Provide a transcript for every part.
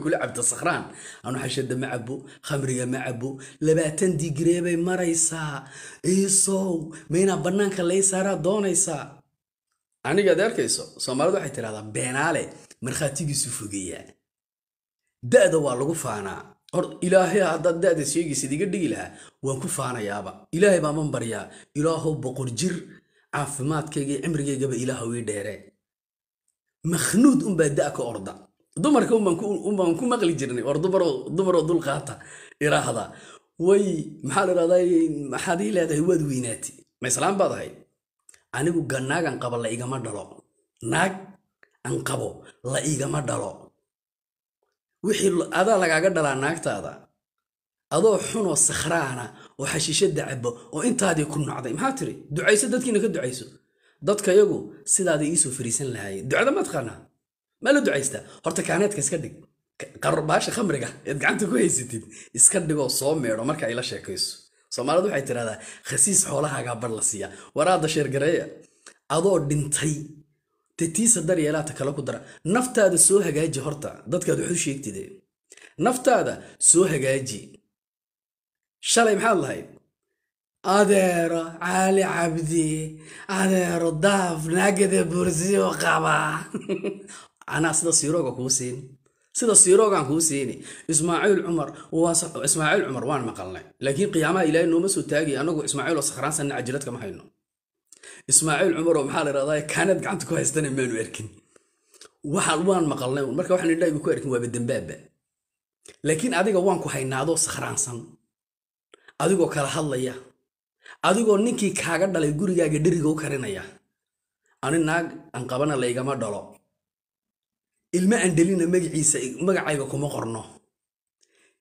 kula cabto sakhraan anu xashada ma cabo khamriga ma cabo labaatan digree maraysaa iisow maynaa bannaanka lay saaraa doonaysaa anigaad arkayso soomaalidu waxay tidhahdaa beenaale markhaatigiisu fogeeyaa da'da waa lagu faanaa hor ilaahay haddaad da'da sheegaysid iga dhigi lahaa waan ku faanayaaba ilaahay baaman baryaa ilaahow boqor jir caafimaadkayga cimrigaygaba ilaahow ii dheere makhnuud unbaa da' ka orda dumarka unbaan ku maqli jirnay war dumaroo dul iraahda way maxaa la irahdaa maxaad ii leedahay waad weynaati ma islaan baad ahayd anigu ganaag aan qabo la igama dhalo naag aan qabo la igama dhalo wixii adaa lagaaga dhalaa naagtaada adoo xunoo sakhraana oo xashiisho dacabo oo intaadii ku nocday maxaa tiri ducayso dadkiina ka ducayso dadkayagu sidaadii iisoo fariisan lahaayeen ducda ma taqaanaa ma la ducaystaa horta kaaneedka iska dhig baasha khamriga ead gacanta ku haysatid iska dhigoo soo meedho marka ay la sheekayso soomaalidu waxay tidhahdaa khasiis xoolahaagaa bar la siiya waraada sheergareeya adoo dhintay tatiisa daryeelaata kale ku dara naftaada soo hagaaji horta dadkaad wax u sheegtide naftaada soo hagaaji shalay maxaad lahayd adeero caali cabdi adeero daaf naagada buursiyo qaba anaa sida sirooga kuu siin sida siroogan kuu siini ismaaciil cumar ismaaciil cumar waan maqalnay laakiin qiyaamaha ilaahay nooma soo taagay anagu ismaaciiloo sakhraansanna cajiladka ma hayno ismaaciil cumaroo maxaa la yidhahdaa kaanad gacanta ku haystana maanu erkin waan maqalnay marka waxaan idhaaybu ku erkin waaba dembaabba laakiin adiga waan ku haynaadoo sakhraansan adigoo kala hadlaya adigoo ninkii kaaga dhalay gurigaaga dheriga karinaya ani naag aan qabana laygama dhalo ilma aan dhalina magaciisa magacayga kuma qorno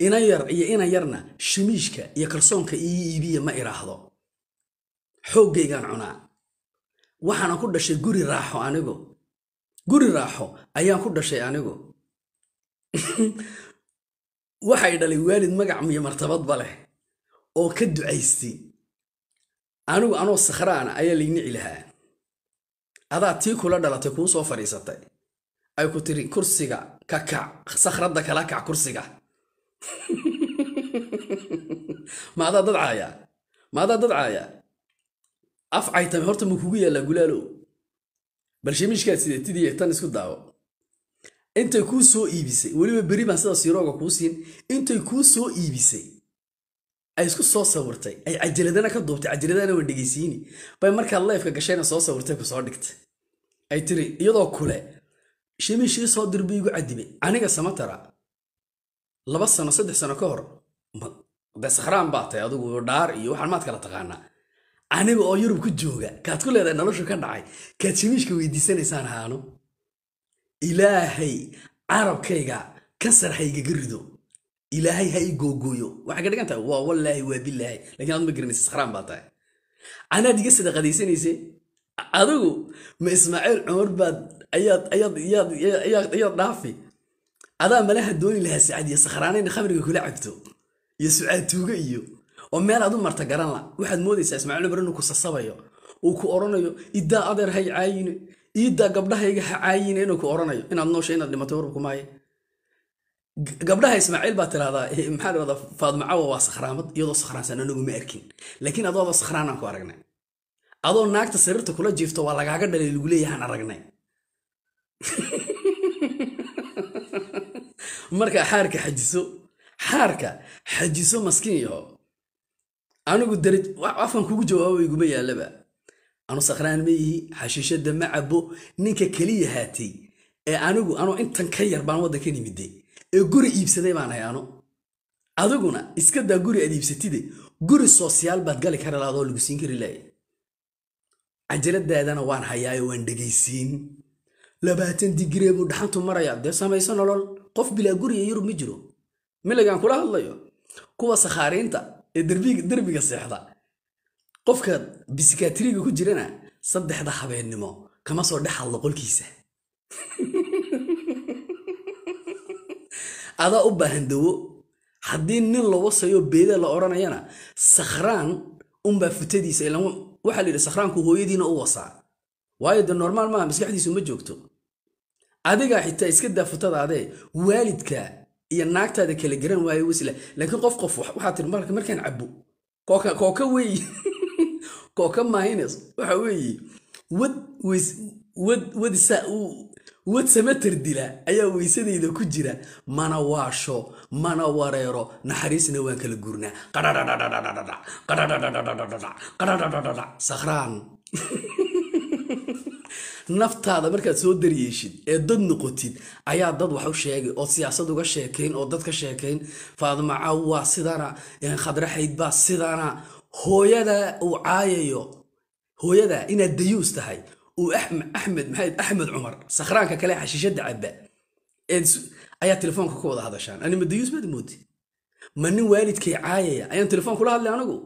inan yar iyo ina yarna shamiishka iyo kalsoonka ii iibiya ma idhaahdo xooggaygaan cunaa waxaana ku dhashay guri raaxo anigu guri raaxo ayaan ku dhashay anigu waxay dhalay waalid magac miyo martabadba leh oo ka ducaystay anigu anoo sakhraana ayaa laynici lahaa adaa tii kula dhalatay kuu soo fadhiisatay ay ku tiri kursiga ka kac sakhrada kala kac kursiga ma dad caaya ma adaa dad caaya af caytame horta ma kugu yaallaa gulaalow balshemiishkaad sidee tan isku daawo intay kuu soo iibisay weliba beri baan sida sirooga kuu siin intay kuu soo iibisay ay isku soo sawirtay ay cajaladana ka duubtay cajaladana waan dhegaysiini bay markaad leefka gashayna soo sawirtay ku soo dhigtay ay tiri iyadoo kule shemiishii soo dirbuu igu cadibay aniga samatara laba sano saddex sano ka hor besakhraan baa tahay adugu dhaar iyo waxaan maad kala taqaanaa aniga oo yurub ku jooga kaad ku leedahay noloshu ka dhacay kaad shemiishka weydiisanaysaan haano ilaahay carabkayga kansarhayga ga rido ilaahay ha i googooyo waxay ka dhigan tahay waa wallaahi waa bilaahi lakiin aad ma garanaysa sakhraan baa tahay anaad iga sadaqadaysanayse adigu ma ismaaciil cumar baad ayaad dhaafi adaa malaha dooni lahaa sacad iyo sakhraanayn khamriga kula cabto iyo sucaad tuuge iyo oo meel aad u marta garanla waxaad moodaysaa ismaaciil cumar inuu ku sasabayo uu ku odhanayo iddaa adeer hay caayine iiddaa gabdhahayga ha caayine inuu ku odhanayo inaad noosha inaad dhimatay warurku maaye gabdhaha ismaaciil baa tiraahdaa eh, maxaa dhahdaa faadma cawa waa sakhraamad iyadoo sakhraansan anagu ma arkin laakiin adoaba sakhraanaan ku aragnay adoo naagta sariirta kula jiifto waa lagaaga dhalay lagu leeyahaan aragnay markaa xaarka xajiso xaarka xajiso maskiin yaho anigu daraj afkan kugu jawaaba iguma yaalaba anu sakhraan ma yihi xashiishadda ma cabo ninka keliya haatay ee anigu anoo intan ka yar baan waddanka nimiday ee guri iibsaday baan ahay ano adiguna iskadaa guri aad iibsatide guri soosyaal baad gali kara laadoo lagu siin kari laaya cajaladaadana waan hayaayo waan dhegaysiin labaatan digree buu dhaxantu marayaa dee samayso nolol qof bilaa guriya yurub ma jiro miligan kula hadlayo kuwa sakhaariinta ee derbiga seexda qofka bisikaatriga ku jirana saddexda habeennimo kama soo dhex hadlo qolkiisa adaa u baahan dawo haddii nin la wasayo beeda la odhanayana sakhraan unbaa futadiisa waxaa la yidhi sakhraanku hooyadiina u wasaa waayo dee normaal maaha maskaxdiisu ma joogto adigaa xitaa iska daa futadaadee waalidka iyo naagtaada kala garan waayo wasla laakiin qof qof waxaa tiri marka markaan cabbo kooka weeyi kooka mahines waxa weeye wad wad samatar dila ayaa weysadayda ku jira mana waasho mana wareero naxariisna waan kala gurnaa qaraan naftaada markaad soo daryeeshid ee dad noqotid ayaa dad wax u sheegay ood siyaasad uga sheekayn oo dad ka sheekayn faadima caaw waa sidana khadre baa sidana hooyada uu caayayo hooyada inaad dayuus tahay uu axmed maxayd axmed cumar sakhraanka kale xashiishadda cabba ayaa telefoonka ku wada hadashaan anima dayuus baad moodi ma nin waalidkay caayaya ayaan telefoon kula hadlay anigu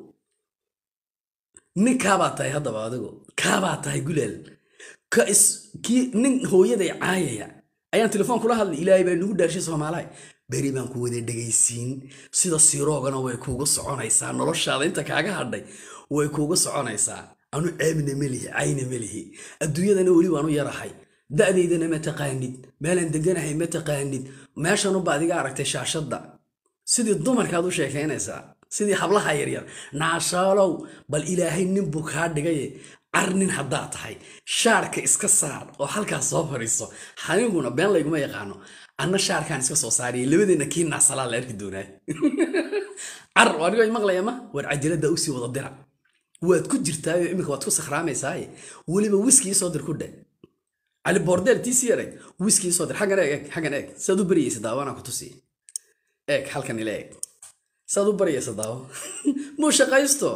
nin tahay haddaba adigo kaabaa tahay gulaal nin hooyaday caayaya ayaan telefoon kula hadlay ilaahay baa inagu dhaarshay soomaalaha beri baan ku wada dhegaysiin sida siroogana way kuuga soconaysaa noloshaada inta kaaga hadhay way kuuga soconaysaa anu ceebna melihi cayna melihi adduunyadana weli waanu yarahay da'daydana mataqaanid meelaan deganahay mataqaanid meeshanunba adiga aragtay shaashadda sidii dumarkaad u sheekaynaysaa sidii hablaha yaryar naashaalow bal ilaahay ninbuu kaa dhigaye arnin haddaa tahay shaarka iska saar oo halkaas soo fariiso haniguna been layguma yaqaano anna shaarkaan iska soo saariya labadeena kii naasalaa la arki doonaa car oo anigoo maqlayama waar cajiladda usii wada dira waad ku jirtaayo iminka waad ku sakhraamaysaay weliba wiskii soo dir ku dheh cali boordeel tiisii ereg wiskii soo dir xaggan eeg eeg xaggan eeg saad u baryaysa daawanaa ku tusi eeg halkan ila eeg saad u baryaysa daawo muu shaqaysto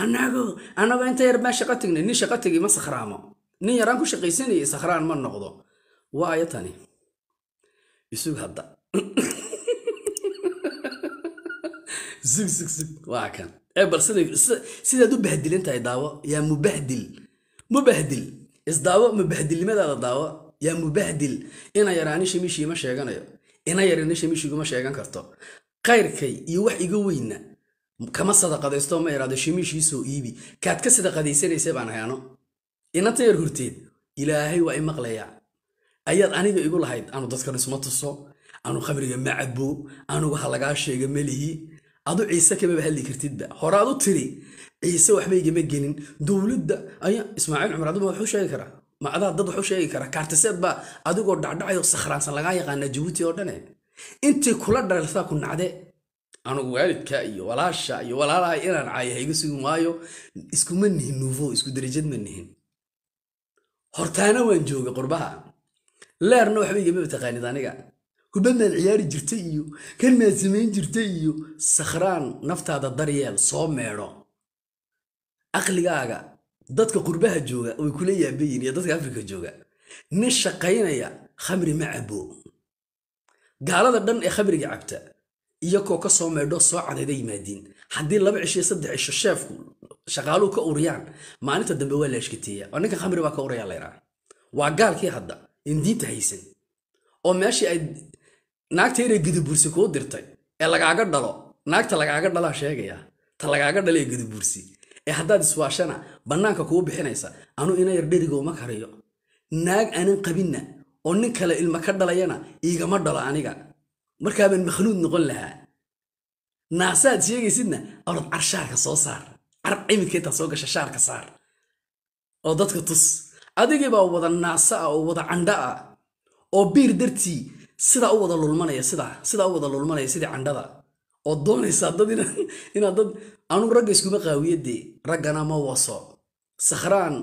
anago annagoo inta yar maa shaqo tagnay nin shaqo tegi ma sakhraamo nin yaraan ku shaqaysanayay sakhraan ma noqdo waayo tani isug hadda sug sug sug waa kan ee bal sidaad u bahdilan tahay daawo yaa mubahdil mubahdil isdaawo mubahdilnimadaada daawo yaa mubahdil ina yaraani shamiishii ma sheeganayo ina yarani shamiishiguma sheegan karto kayrkay iyo wax iga weyna kama sadaqadaysto ma yaraado shimiishiisoo iibi kaad ka sadaqadaysanaysa baan hayano inanta yar horteed ilaahay waa i maqlayaa ayaad aniga igu lahayd anu dadkan isma tuso anu khamriga ma cabbo anugu ha lagaa sheega melihi adu ciise kamaba hadli kartidba horaad u tiri ciise waxba igama gelin dowladda aya ismaaciil cumar adigu waxuu sheegi karaa macdaa dad waxuu sheegi karaa kaartiseed adigoo dhacdhacayo sakhraansan lagaa yaqaanaa jabuuti oo dhane intii kula dharalsaa ku nacde anugu waalidka iyo walaasha iyo walaalaha inaan caayaha iga sugi waayo iskuma nihin nuufo isku darajad ma nihin hortaana waan jooga qurbaha leerna waxba igama mataqaanid aniga hubadaan ciyaari jirta iyo kan maad samayn jirta iyo sakhraan naftaada daryeel soo meedho aqligaaga dadka qurbaha jooga way kula yaabayin iyo dadka afrika jooga nin shaqaynaya khamri ma cabo gaalada dhan ee khamriga cabta iyakoo kasoo maydho soo cadayda yimaadiin haddii laba cisho iyo saddex cisho sheefku shaqaaluhu ka uriyaan maalinta dambe waa la oo ninka khamri baa ka uraya laydhaa waa gaalkii hadda in haysan oo meeshii ay naagta inay gudubuursi kuu dirtay ee lagaaga dhalo naagta lagaaga dhalaa sheegaya ta lagaaga dhalo ee ee haddaad iswaashana bannaanka kuu bixinaysa anuu ina yar dherigouma kariyo naag anan qabinna oo nin kale ilma ka dhalayana iigama dhalo aniga markaabaan makhluud noqon lahaa naasaad sheegaysidna awlad car shaarka soo saar car cimidkeetaa soo gasha shaarka saar oo dadka tus adigiibaa wada naasa ah oo wada candha ah oo biir dartii sidaa u wada lulmanaya sidaa sidaa u wada lulmanaya sidii candhada oo doonaysaa dad inaad dad anugu ragga iskuma qaawiyadee raggana ma waso sakhraan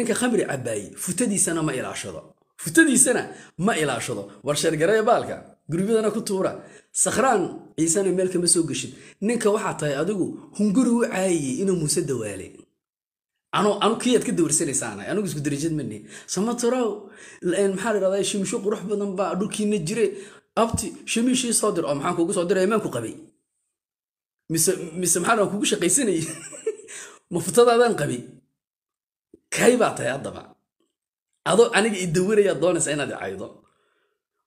ninka khamri cabaaye futadiisana ma ilaashado futadiisana ma ilaashado war baalka gurubyadana ku tuura sakhraan ciisena meel kama soo geshid ninka waxaa tahay adigu hunguri u caayayey inuu muuse dawaale anu kiyaad ka dawarsanaysaana anugu isku darajad mane samataraw maxaa ladhahdaa shimsho qurux badan baa dhulkiina jire abti shamiishii soo dir oo maxaan kugu soo diray imaan ku qabay mise mise kugu shaqaysanayay maftadaadaan qabay kay baa tahay haddaba adoo aniga i doonaysa inaad i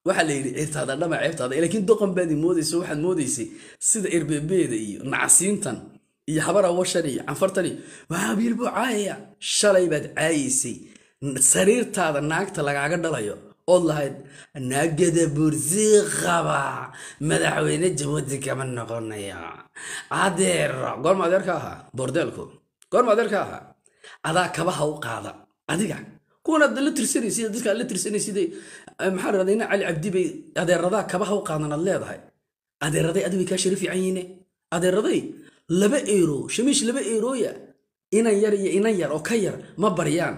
waxaa la yidhi cirtaada ceebtaada laakiin doqon baad moodaysa waxaad moodaysay sida irbebeeda iyo nacasiintan iyo habarawashan iyo canfartan iyo waawiil buu caayaya shalay baad caayaysay sariirtaada naagta lagaaga dhalayo ood lahayd naagada buursii qaba madaxweyne jabuuti kama noqonaya adeer goorma adeerka ahaa bordeelku goorma adeerka ahaa adaa kabaha u qaada adiga kuwan aad la tirsanaysid dadka aad la tirsanaysid maxaa radaa ina cali cabdi bay adeeradaa kabaha u qaadan aad leedahay adeeraday adiga kaa shari fiican yihiine adeeraday laba eero shamiish laba eerooya inan yar iyo inan yar oo ka yar ma baryaan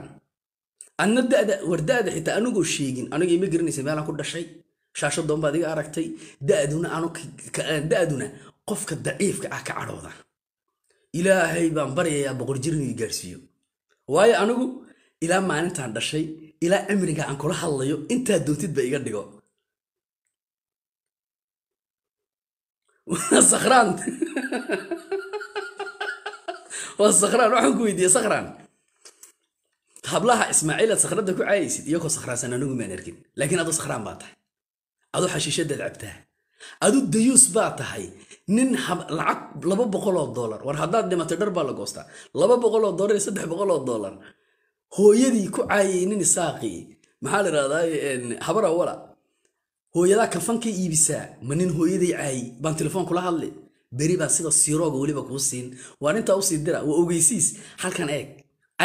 adna dada wardaada xitaa anugoo sheegin anigay ma garanaysa meelaan ku dhashay shaashadoon baad iga aragtay daduna qofka daciifka ah ka cadhooda ilaahay baan baryayaa boqor jirniga gaarsiiyo waayo anigu ilaa maalintaan dhashay ilaa cimriga aan kula hadlayo intaa doontidba iga dhigo sakhraan waa sakhraan waxaan ku weydiiyey sakhraan hablaha ismaaciil aad sakhradda ku caayaysid iyakoo sakhraansan anigu maan arkin laakiin adu sakhraan baa tahay adu xashiishadaad cabtaa adu dayuus baa tahay nin lacag laba boqoloo doolar war haddaad dhimatay dhar baa la goostaa laba boqoloo doolar iyo saddex boqoloo doolar hooyadii ku caayay nin isaaqii maxaa la idhahdaa habara wala hooyadaa kafankay iibisaa ma nin hooyaday caayi baan telefoon kula hadli beri baa sida siirooga weliba kuu siin waa nintaa usii dira waa ogeysiis halkan eeg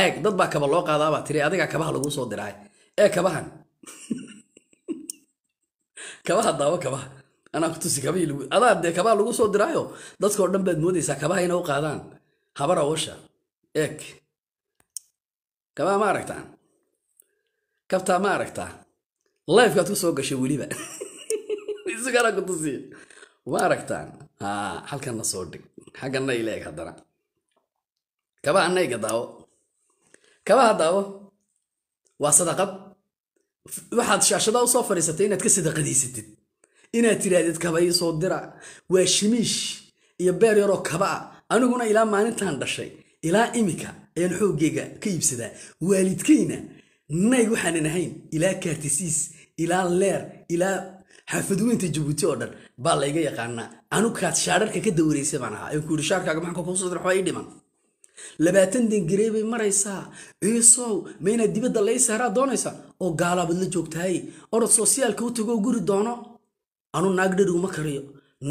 eeg dad baa kaba loo qaadaabaa tiri adigaa kabaha laguu soo diraay ee kabahan kabaha daabo kabaha anaa kutusi kabahii lagu adaa dee kabaha lagu soo diraayo dadkao dhan baad moodaysaa kabaha inay u qaadaan habara washa eeg kabaha ma aragtaan kabtaa ma aragtaa lifekaad ku soo gashay weliba isugana kutusiya ma aragtaan haa halkanna soo dhig xaggana ileeg haddana kabaha nayga daawo kabaha daawo waa sadaqad waxaad shaashadaa usoo fadhiisatay inaad ka sadaqadaysatid inaad tiraahdid kaba soo dira waa shimiish iyo beer yaroo kaba a ah. aniguna ilaa maalintaan dhashay ilaa imika ayaan xooggayga ka iibsadaa waalidkayna nay waxaanan ahayn ilaa kaartisiis ilaa leer ilaa xaafadweynta jabuuti oo dhan baa layga yaqaanaa anu kaad ka dawaraysa baan ahaa ku ihi shaarkaaga maxaanka kuu soo dir waxba ii dhiman labaatan dengaree bay maraysaa ciisow ma inaad dibadda lai saaraa doonaysaa oo gaalaabad la joogtahay orod soosiyaalka u tagoo guri doono anu naag dhar kariyo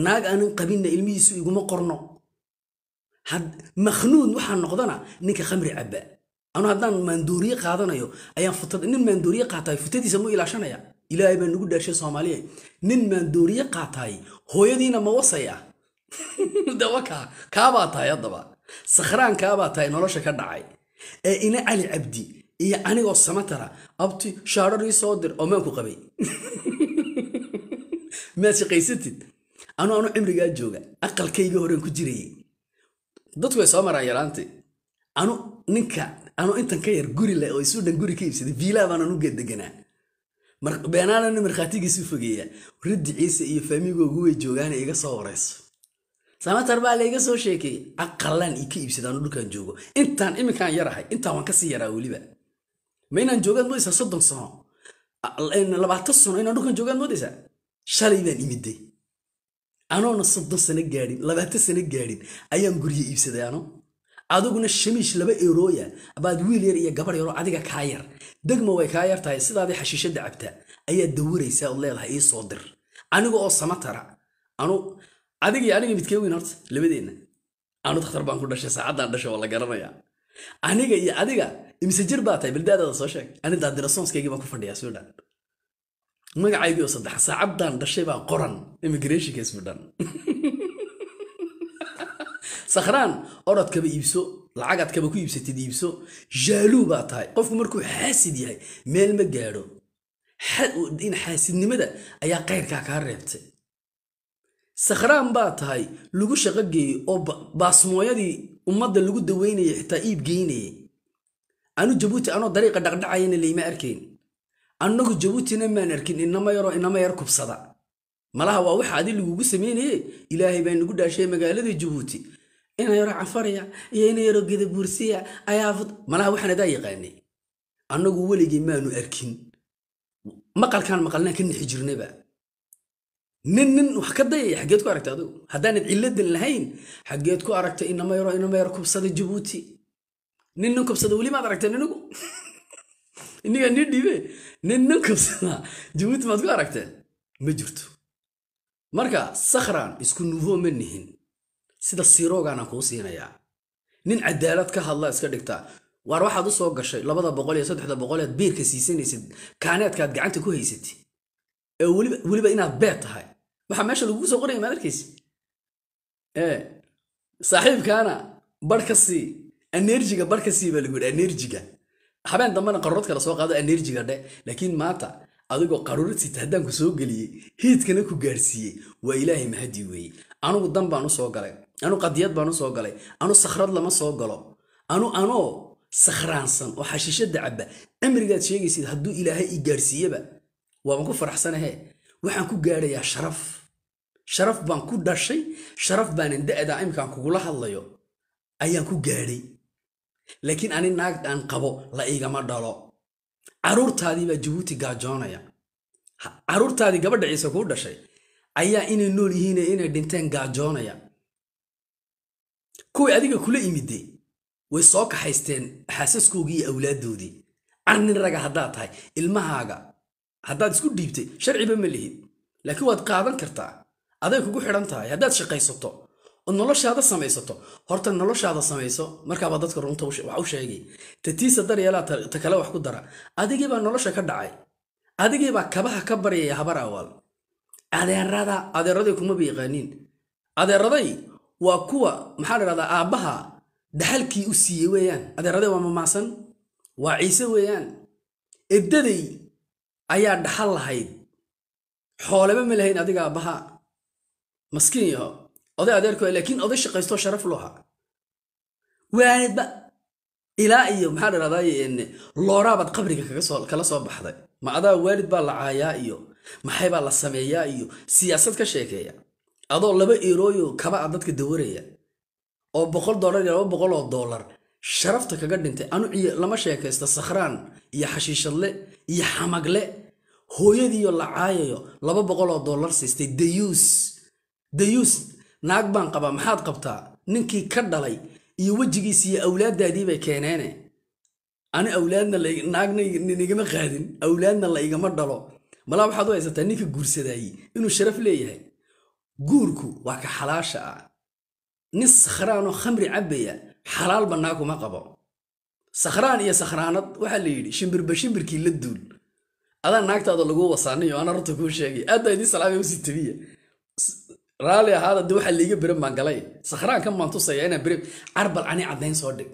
naag aanan qabinna ilmihiisu iguma qorno makhnuud waxaa noqdana ninka khamri cabba anu haddaan maanduuriye qaadanayo ayaan nin maandooriye qaataay futadiisa mu ilaashanaya ilaahay baa nagu dhaashay soomaaliya nin maanduuriye qaataay hooyadiina ma wasay ah dawa kaa kaabaa tahay haddaba sakhraan kaabaa tahay nolosha ka dhacay ee ina cali cabdi iyo anigoo samatara abti shaararii soo dir oo maanku qabay maad shaqaysatid anu anu cimrigaa jooga aqalkayga horeen ku jirayay dadku way soo maraan yaraanti anu ninka anu intan ka yar guri leh oo isu dhan guri ka iibsaday viila baan anu geeddeganaa beenaanana markhaatigiisu fogeeya riddi ciise iyo faamigoogu way joogaana iga soo warayso samatar baa la soo sheekeeyey aqalaan ii ka iibsada anu dhulkaan joogo intaan iminkaan yarahay intaan waan kasii yaraa weliba ma inaan joogaad moodaysaa soddon sano labaatan sano inaan dhulkan joogaad moodaysaa shalay baan imiday anoona soddon sano gaadhin labaatan sano gaadhin ayaan gurye iibsaday ano adiguna shamiish laba erooya abaad wiil yar iyo gabar yaroo adiga kaa yar degma way kaa yar tahay sidaadii xashiishadda cabta ayaad dawiraysaa ood leedahay ii soo dir aniga oo samatara anu adigii aniga midkee weyn horta labadeenna anu dakhtar baan ku dhashay saacaddan dhashay waa la garanayaa aniga iyo adiga imise jir baa tahay baldaadaada soo sheeg ani daadirasoonskaygii baan ku fadhiyaa suudhan magacaygii oo saddex saacaddan dhashay baa qoran immigrationkaismi dhan sakhraan orodkaba iibso lacagaadkaba ku iibsatid iibso jaaluu baa tahay qofku markuu xaasid yahay meel ma gaadho in xaasidnimada ayaa kayrkaa kaa reebtay sakhraan baa tahay lagu shaqo geeyey oo baasmooyadii ummadda lagu daweynaya xitaa iib geynayay anu jabuuti anoo dariiqa dhaqdhacayana layma arkayn annagu jabuutina maan arkin inama yaroo inama yar kubsada malaha waa waxa adi lagugu samaynaye ilaahay baa nagu dhaashaya magaalada jabuuti ina yaro cafariya iyo ina yaro gedabuursiya ayaafud malaha waxaan adaa yaqaanay annagu weligii maanu arkin maqalkaan maqalnaan ka nixi jirnaba nin nin wax ka dayaya xaggeed ku aragta adigu haddaanad cilladan lahayn xaggeed ku aragta inamayaro inamayar kubsada jabuuti nin nin kubsada weli maad aragteen anigu inigaa nii dhiibe nin nin kabsadaa jabuuti maad ku aragteen ma jirto marka sakhran isku nuvoo ma nihin sida siiroogaanaan kuu siinayaa nin cadaalad ka hadla iska dhigta waar waxaad u soo gashay labada boqol iyo saddexda boqol eed biirka siisanaysid kaaneedkaad gacanta ku haysatid ee weliba inaad beed tahay waxaa meesha laguu soo qoraya maad arkaysi ee saaxiibkaana barh enerjiga barh baa lagu yidhi enerjiga habeen dambena qaruurad kala soo qaado enerjiga dhe laakiin maanta adigoo qaruurad sita haddaan soo geliyey hiidkana ku gaarsiiyey waa ilaahay mahadii weeye anugu dan baan u soo galay anu qadiyad baan u soo galay anu sakhrad lama soo galo anu anoo sakhraansan oo xashiishada cabba cimrigaad sheegaysid hadduu ilaahay i gaarsiiyaba waaban ku faraxsanahe waxaan ku gaarayaa sharaf sharaf baan ku dhashay sharaf baanan da'daa imkaan kugula hadlayo ayaan ku gaadhay laakiin ani naag aan qabo la igama dhalo caruurtaadiibaa jabuuti gaajoonaya caruurtaadii gabadha ciise kuu dhashay ayaa inay nool yihiin inay dhinteen gaajoonaya kuwii adiga kula imiday way soo kaxaysteen xaasaskoogii iyo awlaadoodii carnin raga haddaad tahay ilmahaaga haddaad isku dhiibtay sharciba ma lihid laakiin waad qaadan kartaa aday kugu xidhan tahay haddaad shaqaysato oo noloshaada samaysato horta noloshaada samayso markaabaa dadka runta wax u sheegay tatiisa daryeelaa ta kale wax ku dara adigiibaa nolosha ka dhacay adigiibaa kabaha ka baryaya habar awaal adeerada adeeraday kumaba yaqaaniin adeeraday waa kuwa maxaa ladhahdaa aabbaha daxalkii u siiyey weeyaan adeeraday waa mamaasan waa ciise weeyaan eddaday ayaa dhaxal lahayd xoolaba ma lahayn adiga aabbaha maskiinyaho oday adeerku ah, laakiin oday shaqaysto sharaf loha waanidba ilaa iyo maxaa dhahday looraabaad qabriga kala soo baxday ma adaa waalid baa la caayaa iyo maxay baa la sameeyaa iyo siyaasad ka sheekeeya adoo laba erooyo kaba a ah dadka dawaraya oo boqol dolar iyo laba boqol oo dollar sharafta kaga dhintay anu lama sheekaysto sakhraan iyo xashiishadle iyo xamagle hooyadiiyo la caayayo laba boqol oo dollar siistay dayuus dayuus naag baan qabaa maxaad qabtaa ninkii ka dhalay iyo wejigiisi iyo awlaaddaadiibay keeneene ani awlaadna naagna nigama qaadin awlaadna la igama dhalo malaa waxaad u haysataa ninka guursadaaye inuu sharaf leeyahay guurku waa ka xalaasha ah nin sakhraanoo khamri cabbaya xalaalba naaguma qabo sakhraan iyo sakhraanad waxaa la yidhi shimbirba shimbirkii la duul adaa naagtaada laguu wasaanayo ana runta kuu sheegay aadbaa salaamay usi raali ahaada de waxaa liiga beran baan galay sakhraankan baan tusaya inaan bere carbal ani caddayn soo dhig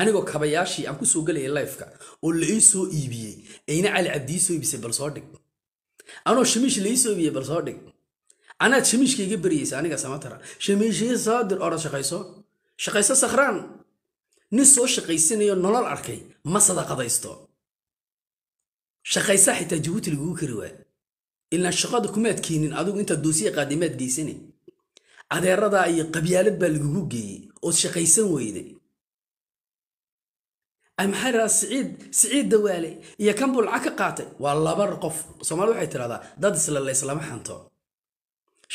anigoo kabayaashii aan ku soo gelaya lifeka oo la ii soo iibiyey ayna cali cabdii soo iibisay bal soo dhig anoo shamiish la ii soo iibiyey bal soo dhig anaad shamiishka iga beryeysa aniga samatara shamiishii soo dir oran shaqayso shaqayso sakhraan nin soo shaqaysanayo nolol arkay ma sadaqadaysto shaqaysaa xitaa jabuuti lagugu kari waaya ilaa shaqada kumaad keenin adigu intaad doosiya qaadimaad geysane adeerada iyo qabyaalad baa lagugu geeyey ood shaqaysan weyday maxaa siciid siciid dawaale iyo kan lacag ka qaatay waa laba qof soomaalid waxay tidhahdaa dad isla la islama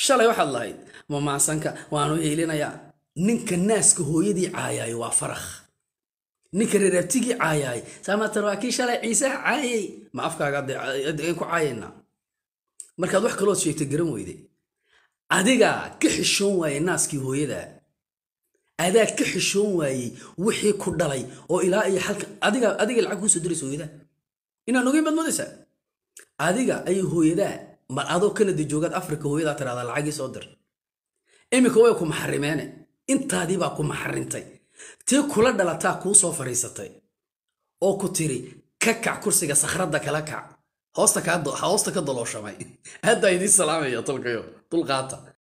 shalay waxaad lahayd mamaasanka waanu hiilinayaa ninka naaska hooyadii caayaayo waa farakh ninka reeraabtigii caayaay saamaatan waa kii shalay ciisaha caayay ma afkaaga ku caayaynaa markaad wax kalood sheegta garan weyde adigaa ka xishoon waayey naaskii hooyada adaa ka xishoon waayey wixii ku dhalay oo ilaa iyo xalka adiga adiga lacag kuu soo diraysa hooyadaa inaan ogeyn baad moodaysaa adiga ayay hooyadaa mar adoo kanada joogaad afrika hooyadaa tiraahdaa lacagii soo dir iminka way ku maxarimeene intaadii baa ku maxarintay tii kula dhalataa kuu soo fariisatay oo ku tiri ka kac kursiga sakhradda kala kac hoosta ka dalooshamay hadda idiin salaamaya tolkayo dulqaata